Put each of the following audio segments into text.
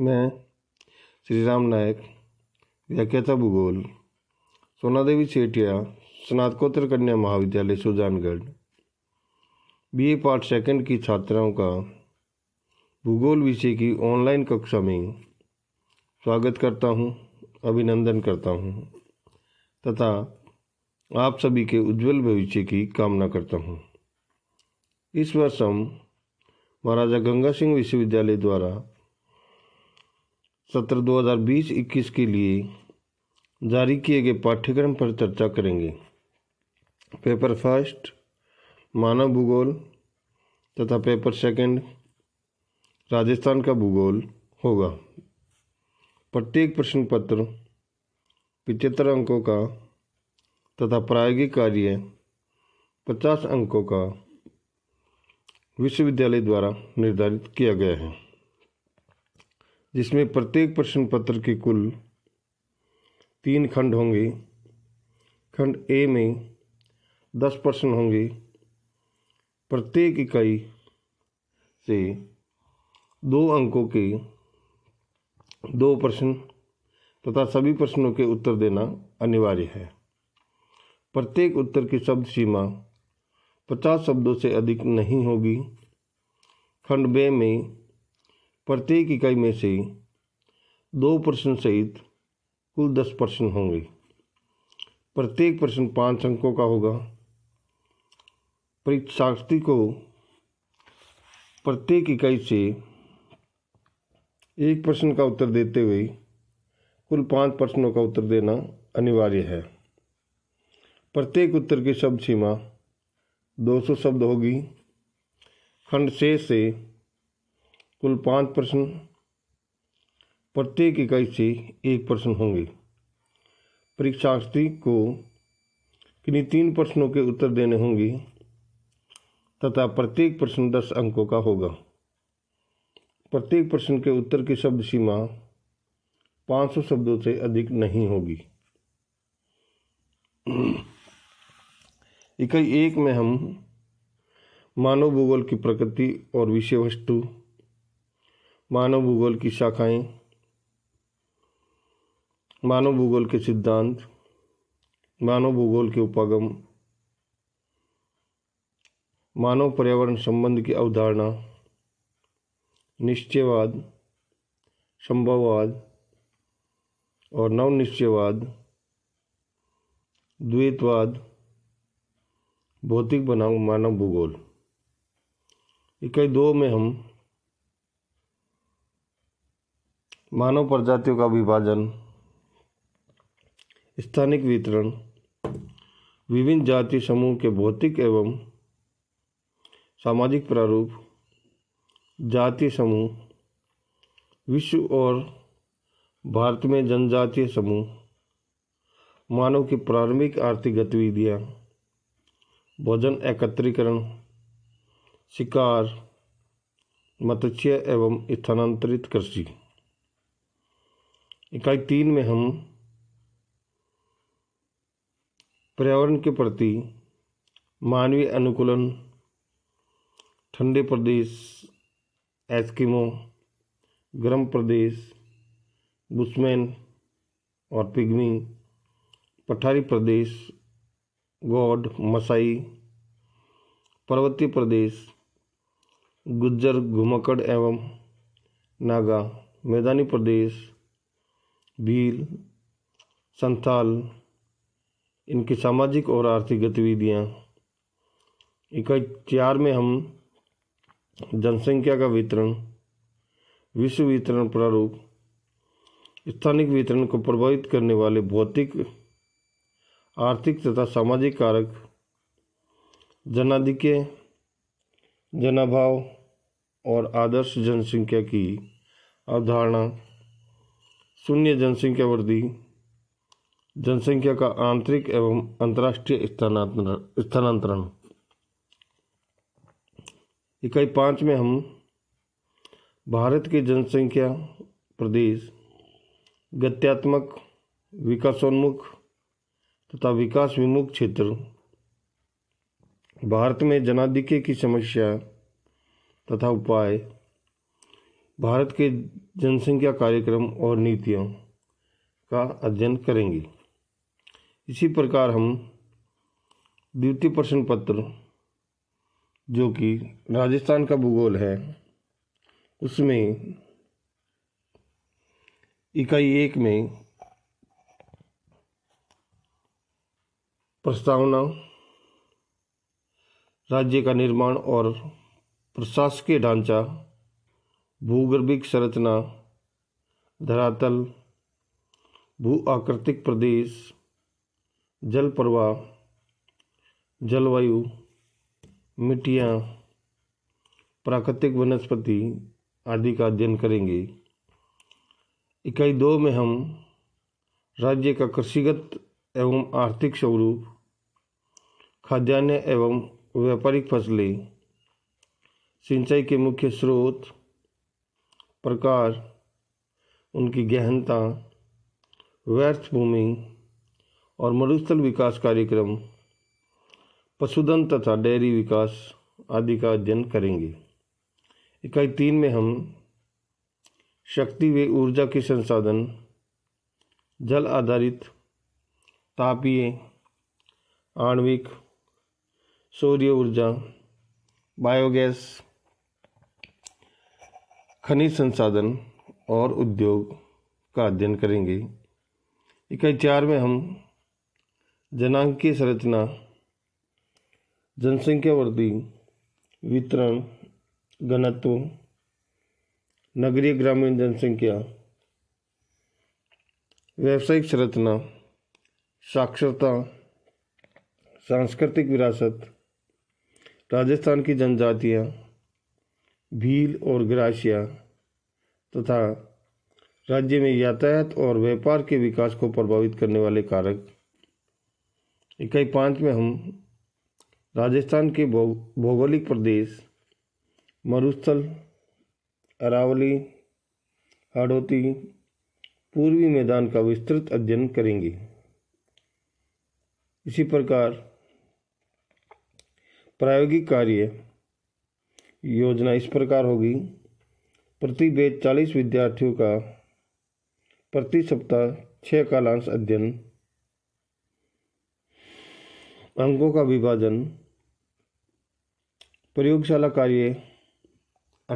मैं श्री राम नायक व्याख्याता भूगोल सोना देवी सेठिया स्नातकोत्तर कन्या महाविद्यालय Sujangarh B A part second की छात्राओं का भूगोल विषय की ऑनलाइन कक्षा में स्वागत करता हूं, अभिनंदन करता हूं, तथा आप सभी के उज्जवल भविष्य की कामना करता हूं। इस वर्ष हम महाराजा गंगा सिंह विश्वविद्यालय द्वारा सत्र 2020-21 के लिए जारी किए गए पाठ्यक्रम पर चर्चा करेंगे पेपर फर्स्ट मानव भूगोल तथा पेपर सेकंड राजस्थान का भूगोल होगा प्रत्येक प्रश्न पत्र पिचहत्तर अंकों का तथा प्रायोगिक कार्य पचास अंकों का विश्वविद्यालय द्वारा निर्धारित किया गया है जिसमें प्रत्येक प्रश्न पत्र के कुल तीन खंड होंगे खंड ए में दस प्रश्न होंगे प्रत्येक इकाई से दो अंकों के दो प्रश्न तथा सभी प्रश्नों के उत्तर देना अनिवार्य है प्रत्येक उत्तर की शब्द सीमा पचास शब्दों से अधिक नहीं होगी खंड बे में प्रत्येक इकाई में से दो प्रश्न सहित कुल दस प्रश्न होंगे प्रत्येक प्रश्न पाँच अंकों का होगा परीक्षार्थी को प्रत्येक इकाई से एक प्रश्न का उत्तर देते हुए कुल पांच प्रश्नों का उत्तर देना अनिवार्य है प्रत्येक उत्तर की शब्द सीमा 200 शब्द होगी खंड शेष से कुल पाँच प्रश्न प्रत्येक इकाई से एक प्रश्न होंगे परीक्षार्थी को किन्हीं तीन प्रश्नों के उत्तर देने होंगे तथा प्रत्येक प्रश्न दस अंकों का होगा प्रत्येक प्रश्न के उत्तर की शब्द सीमा 500 शब्दों से अधिक नहीं होगी इकाई एक में हम मानव भूगोल की प्रकृति और विषय वस्तु मानव भूगोल की शाखाएं मानव भूगोल के सिद्धांत मानव भूगोल के उपागम मानव पर्यावरण संबंध की अवधारणा निश्चयवाद संभववाद और नवनिश्चयवाद द्वैतवाद भौतिक बनाम मानव भूगोल इकाई दो में हम मानव प्रजातियों का विभाजन स्थानिक वितरण विभिन्न जाति समूह के भौतिक एवं सामाजिक प्रारूप जाति समूह विश्व और भारत में जनजातीय समूह मानव की प्रारंभिक आर्थिक गतिविधियाँ भोजन एकत्रीकरण शिकार मत्स्य एवं स्थानांतरित कृषि इकाई तीन में हम पर्यावरण के प्रति मानवीय अनुकूलन ठंडे प्रदेश एस्किमो गर्म प्रदेश बुशमैन और पिग्मी पठारी प्रदेश गॉड मसाई पर्वतीय प्रदेश गुज्जर घुमकड़ एवं नागा मैदानी प्रदेश भील संथाल इनकी सामाजिक और आर्थिक गतिविधियाँ इकाई चार में हम जनसंख्या का वितरण विश्व वितरण प्रारूप स्थानिक वितरण को प्रभावित करने वाले भौतिक आर्थिक तथा सामाजिक कारक जनाधिक्य जनाभाव और आदर्श जनसंख्या की अवधारणा शून्य जनसंख्या वृद्धि जनसंख्या का आंतरिक एवं अंतर्राष्ट्रीय स्थानांतरण इकाई पाँच में हम भारत की जनसंख्या प्रदेश गत्यात्मक विकासोन्मुख तथा विकास विमुख क्षेत्र भारत में जनाधिक्य की समस्या तथा उपाय भारत के जनसंख्या कार्यक्रम और नीतियों का अध्ययन करेंगे इसी प्रकार हम द्वितीय प्रश्न पत्र जो कि राजस्थान का भूगोल है उसमें इकाई एक में प्रस्तावना राज्य का निर्माण और प्रशासकीय ढांचा भूगर्भिक संरचना धरातल भू आकृतिक प्रदेश जल प्रवाह जलवायु मिट्टियाँ प्राकृतिक वनस्पति आदि का अध्ययन करेंगे इकाई दो में हम राज्य का कृषिगत एवं आर्थिक स्वरूप खाद्यान्न एवं व्यापारिक फसलें सिंचाई के मुख्य स्रोत प्रकार उनकी गहनता व्यर्थ भूमि और मरुस्थल विकास कार्यक्रम पशुधन तथा डेयरी विकास आदि का अध्ययन करेंगे इकाई तीन में हम शक्ति व ऊर्जा के संसाधन जल आधारित तापीय आणविक सौर्य ऊर्जा बायोगैस खनिज संसाधन और उद्योग का अध्ययन करेंगे इकाई चार में हम जनांकीय संरचना जनसंख्या वृद्धि वितरण घनत्व नगरीय ग्रामीण जनसंख्या व्यावसायिक संरचना साक्षरता सांस्कृतिक विरासत राजस्थान की जनजातियाँ भील और ग्राशिया तथा राज्य में यातायात और व्यापार के विकास को प्रभावित करने वाले कारक इकाई पाँच में हम राजस्थान के भौगोलिक प्रदेश मरुस्थल अरावली हाड़ोती पूर्वी मैदान का विस्तृत अध्ययन करेंगे इसी प्रकार प्रायोगिक कार्य योजना इस प्रकार होगी प्रति बेच चालीस विद्यार्थियों का प्रति सप्ताह छः कालांश अध्ययन अंकों का विभाजन प्रयोगशाला कार्य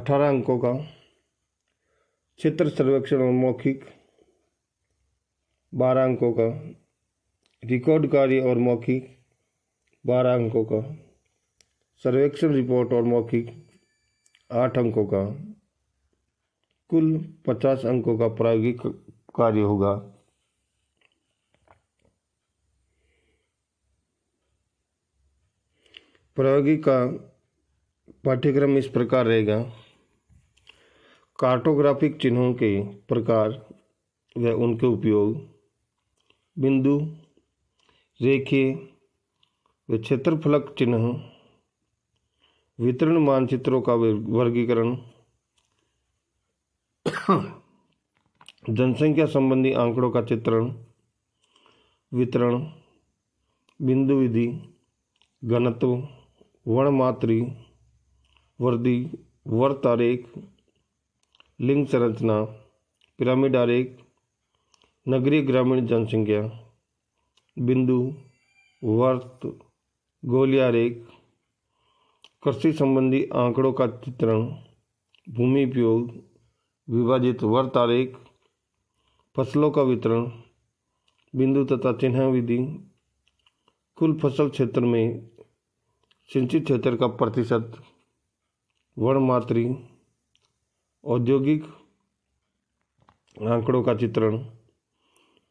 अठारह अंकों का क्षेत्र सर्वेक्षण और मौखिक बारह अंकों का रिकॉर्ड कार्य और मौखिक बारह अंकों का सर्वेक्षण रिपोर्ट और मौखिक आठ अंकों का कुल पचास अंकों का प्रायोगिक कार्य होगा प्रायोगिक का पाठ्यक्रम इस प्रकार रहेगा कार्टोग्राफिक चिन्हों के प्रकार व उनके उपयोग बिंदु रेखे व क्षेत्रफलक चिन्ह वितरण मानचित्रों का वर्गीकरण जनसंख्या संबंधी आंकड़ों का चित्रण वितरण बिंदु विधि घनत्व वर्णमात्री वर्दी वर्त आरेख लिंग संरचना पिरामिड आरेख नगरीय ग्रामीण जनसंख्या बिंदु वर्त गोलियारेख कृषि संबंधी आंकड़ों का चित्रण भूमि उपयोग विभाजित वर तारीख फसलों का वितरण बिंदु तथा चिन्ह विधि कुल फसल क्षेत्र में सिंचित क्षेत्र का प्रतिशत वर्णमात्री औद्योगिक आंकड़ों का चित्रण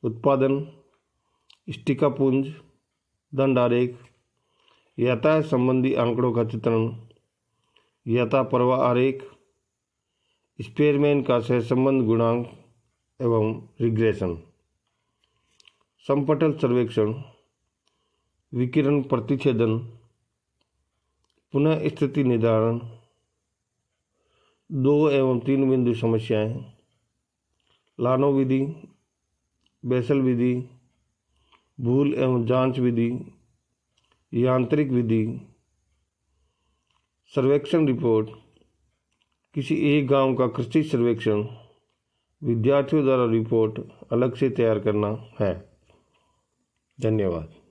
उत्पादन स्टिकापुंज दंडारेख यातायात संबंधी आंकड़ों का चित्रण याता प्रवाह आरेख स्पेयरमैन का सहसंबंध गुणांक एवं रिग्रेशन संपटल सर्वेक्षण विकिरण प्रतिच्छेदन पुनः स्थिति निर्धारण दो एवं तीन बिंदु समस्याएं लानो विधि बेसल विधि भूल एवं जांच विधि यांत्रिक विधि सर्वेक्षण रिपोर्ट किसी एक गांव का कृषि सर्वेक्षण विद्यार्थियों द्वारा रिपोर्ट अलग से तैयार करना है धन्यवाद